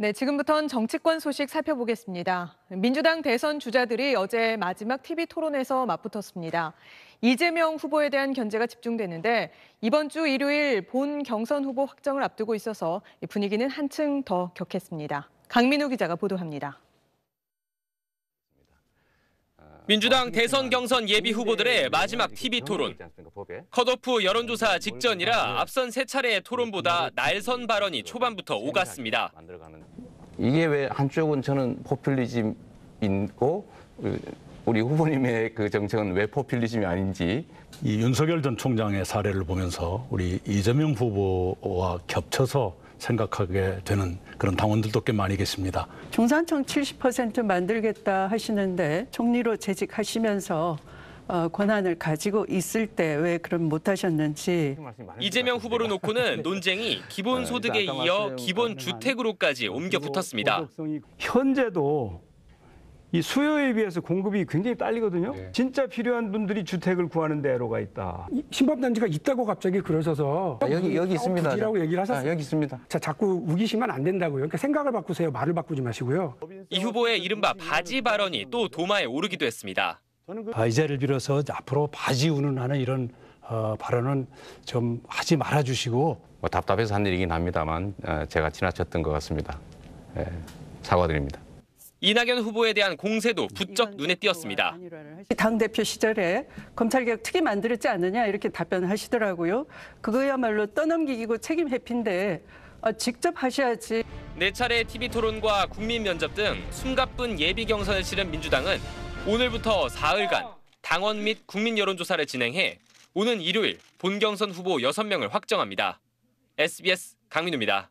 네, 지금부터는 정치권 소식 살펴보겠습니다. 민주당 대선 주자들이 어제 마지막 TV 토론에서 맞붙었습니다. 이재명 후보에 대한 견제가 집중되는데 이번 주 일요일 본 경선 후보 확정을 앞두고 있어서 분위기는 한층 더 격했습니다. 강민우 기자가 보도합니다. 민주당 어, 대선 경선 예비 후보들의 마지막 TV 토론. 컷오프 여론조사 직전이라 앞선 세 차례의 토론보다 날선 발언이 초반부터 오갔습니다. 이게 왜 한쪽은 저는 포퓰리즘이고 그 우리 후보님의 그 정책은 왜 포퓰리즘이 아닌지 이 윤석열 전 총장의 사례를 보면서 우리 이재명 후보와 겹쳐서 생각하게 되는 그런 당원들도 꽤 많이 계십니다. 중산층 70% 만들겠다 하시는데 총리로 재직하시면서 어, 권한을 가지고 있을 때 왜 그럼 못하셨는지 이재명 후보를 놓고는 논쟁이 기본소득에 네, 이어 기본주택으로까지 옮겨 붙었습니다. 현재도 이 수요에 비해서 공급이 굉장히 딸리거든요. 네. 진짜 필요한 분들이 주택을 구하는 대로가 있다. 신법단지가 있다고 갑자기 그러셔서 아, 여기 여기 어, 있습니다. 라고 얘기를 하셨어요. 아, 여기 있습니다. 자 자꾸 우기시면 안 된다고요. 그러니까 생각을 바꾸세요. 말을 바꾸지 마시고요. 이 후보의 이른바 바지 발언이 또 도마에 오르기도 했습니다. 그 바이자를 비로소 앞으로 바지 운운하는 이런 어, 발언은 좀 하지 말아주시고 뭐 답답해서 한 일이긴 합니다만 어, 제가 지나쳤던 것 같습니다. 예, 사과드립니다. 이낙연 후보에 대한 공세도 네, 부쩍 눈에 띄었습니다. 당대표 시절에 검찰개혁 특위 만들었지 않느냐 이렇게 답변하시더라고요. 그거야말로 떠넘기기고 책임 회피인데 어, 직접 하셔야지. 네 차례 TV 토론과 국민 면접 등 숨가쁜 예비 경선을 치른 민주당은 오늘부터 사흘간 당원 및 국민 여론조사를 진행해 오는 일요일 본 경선 후보 6명을 확정합니다. SBS 강민우입니다.